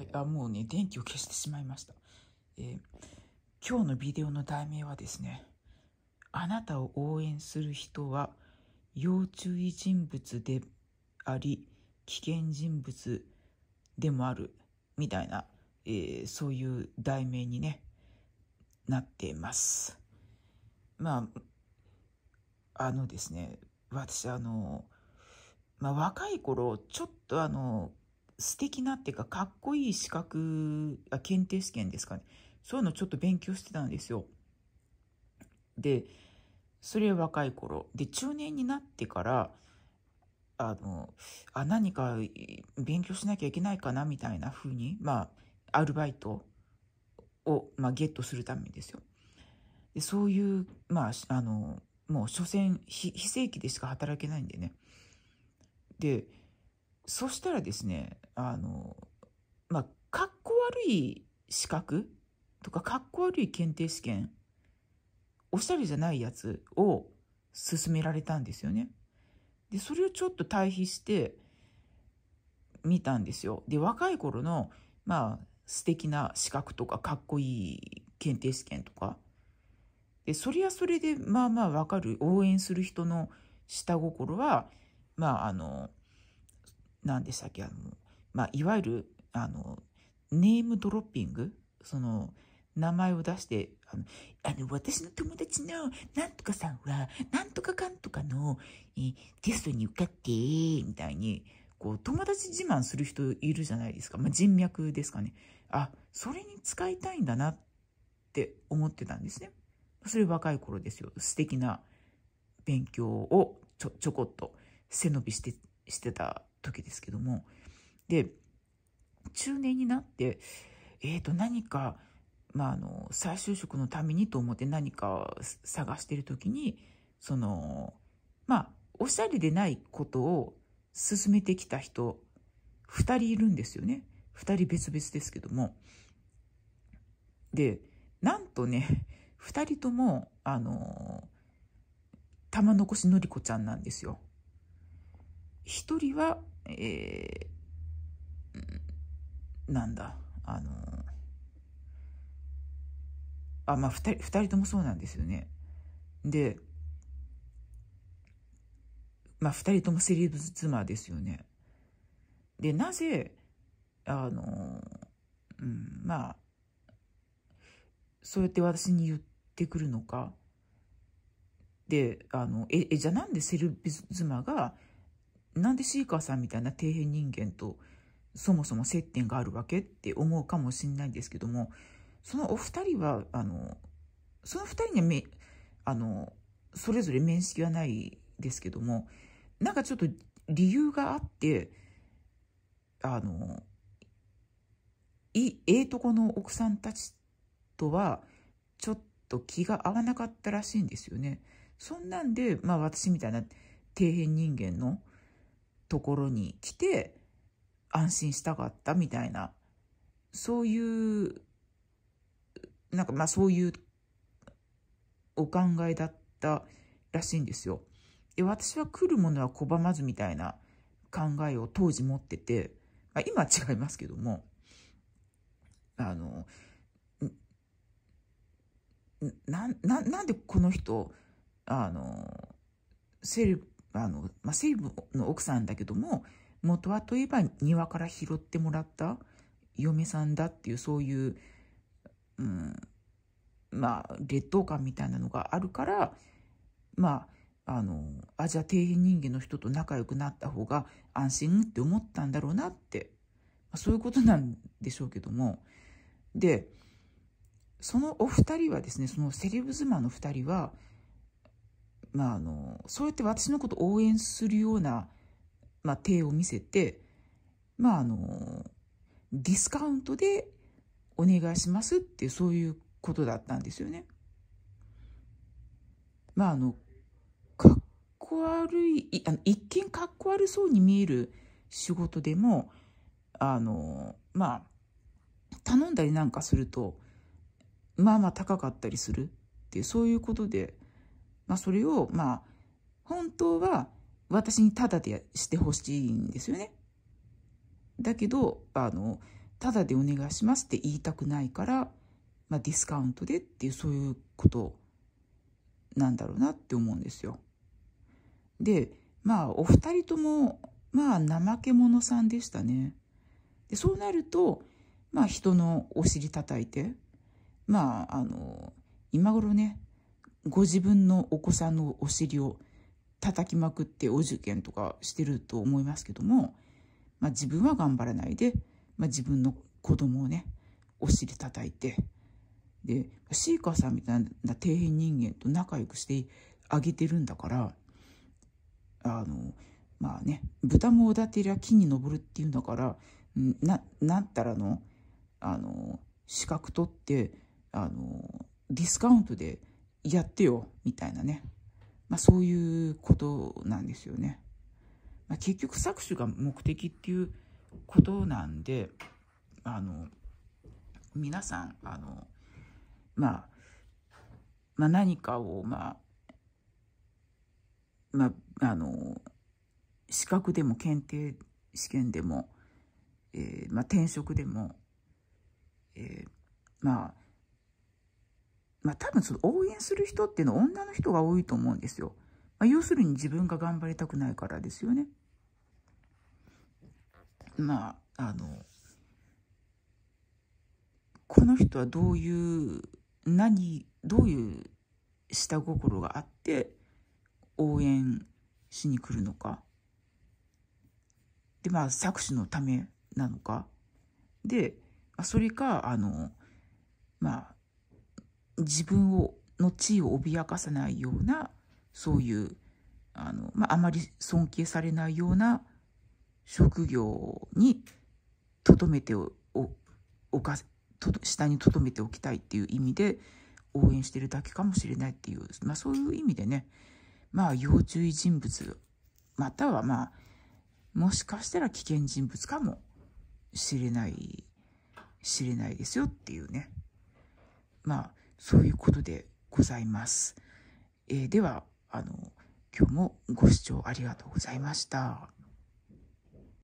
はい、あ、もうね、電気を消してしまいました。えー、今日のビデオの題名はですね、あなたを応援する人は要注意人物であり、危険人物でもある、みたいな、えー、そういう題名にね、なっています。まあ、あのですね、私あの、まあ、若い頃、ちょっとあの、素敵なっていうか、かっこいい資格、あ、検定試験ですかね。そういうのちょっと勉強してたんですよ。で、それ若い頃。で、中年になってから、あの、あ、何か勉強しなきゃいけないかな、みたいな風に、まあ、アルバイトを、まあ、ゲットするためにですよ。で、そういう、まあ、あの、もう、所詮、非正規でしか働けないんでね。で、そしたらですね、あの、まあ、かっこ悪い資格とか、かっこ悪い検定試験、おしゃれじゃないやつを勧められたんですよね。で、それをちょっと対比して見たんですよ。で、若い頃の、まあ、素敵な資格とか、かっこいい検定試験とか。で、それはそれで、まあまあわかる、応援する人の下心は、まあ、あの、何でしたっけ、あの、まあ、いわゆる、あの、ネームドロッピングその、名前を出して、あの、あの私の友達のなんとかさんは、なんとかかんとかの、えテストに受かって、みたいに、こう、友達自慢する人いるじゃないですか。まあ、人脈ですかね。あ、それに使いたいんだなって思ってたんですね。それ若い頃ですよ。素敵な勉強をちょ、ちょこっと背伸びして、してた時ですけども。で、中年になって、えっ、ー、と、何か、まあ、あの、再就職のためにと思って何か探してる時に、その、まあ、おしゃれでないことを進めてきた人、二人いるんですよね。二人別々ですけども。で、なんとね、二人とも、あの玉残しのりこちゃんなんですよ。一人はえー、なんだ、あのあ、まあ、二人、二人ともそうなんですよね。で、まあ、二人ともセリブ妻ですよね。で、なぜ、あのうん、まあ、そうやって私に言ってくるのか。で、あの、え、え、じゃあなんでセルビズ妻がなんでシーカーさんみたいな底辺人間とそもそも接点があるわけって思うかもしれないんですけども、そのお二人は、あの、その二人にはめ、あの、それぞれ面識はないですけども、なんかちょっと理由があって、あの、い、ええとこの奥さんたちとは、ちょっと気が合わなかったらしいんですよね。そんなんで、まあ私みたいな底辺人間の、ところに来て安心したかったみたいなそういうなんかまあそういうお考えだったらしいんですよ。で私は来るものは拒まずみたいな考えを当時持ってて、まあ、今は違いますけどもあのなななんでこの人あのセレあの、まあ、西部の奥さんだけども、元はといえば庭から拾ってもらった嫁さんだっていう、そういう、うん、まあ、劣等感みたいなのがあるから、まあ、あの、アじゃあ底辺人間の人と仲良くなった方が安心って思ったんだろうなって、まあ、そういうことなんでしょうけども。で、そのお二人はですね、そのセレブ妻の二人は、まあ、あのそうやって私のことを応援するような、まあ、手を見せて、まあ、あのディスカウントでお願いしますってそういうことだったんですよね。まああのかっこ悪いあの一見かっこ悪そうに見える仕事でもあのまあ頼んだりなんかするとまあまあ高かったりするってそういうことでまあ、それを、まあ、本当は私にタダでしてほしいんですよね。だけど、あの、タダでお願いしますって言いたくないから、まあ、ディスカウントでっていうそういうことなんだろうなって思うんですよ。で、まあ、お二人とも、まあ、怠け者さんでしたね。で、そうなると、まあ、人のお尻叩いて、まあ、あの、今頃ね、ご自分のお子さんのお尻を叩きまくってお受験とかしてると思いますけども、まあ、自分は頑張らないで、まあ、自分の子供をねお尻叩いてでシーカーさんみたいな底辺人間と仲良くしてあげてるんだからあのまあね豚もおだてりゃ木に登るっていうんだからななったらのあの資格取ってあのディスカウントでやってよ、みたいなね。まあそういうことなんですよね。まあ、結局搾取が目的っていうことなんで、あの、皆さん、あの、まあ、まあ何かを、まあ、まあ、あの、資格でも検定試験でも、えーまあ、転職でも、えー、まあまあ、多分その応援する人っていうのは女の人が多いと思うんですよ。まあ、要するに自分が頑張りたくないからですよね。まあ、あの、この人はどういう、何、どういう下心があって応援しに来るのか。で、まあ、搾取のためなのか。で、それか、あの、まあ、自分をの地位を脅かさないようなそういうあの、まあ、あまり尊敬されないような職業にとどめておおかと下にとどめておきたいっていう意味で応援してるだけかもしれないっていう、まあ、そういう意味でねまあ要注意人物またはまあもしかしたら危険人物かもしれない知れないですよっていうねまあそういうことでございます。えー、では、あの、今日もご視聴ありがとうございました。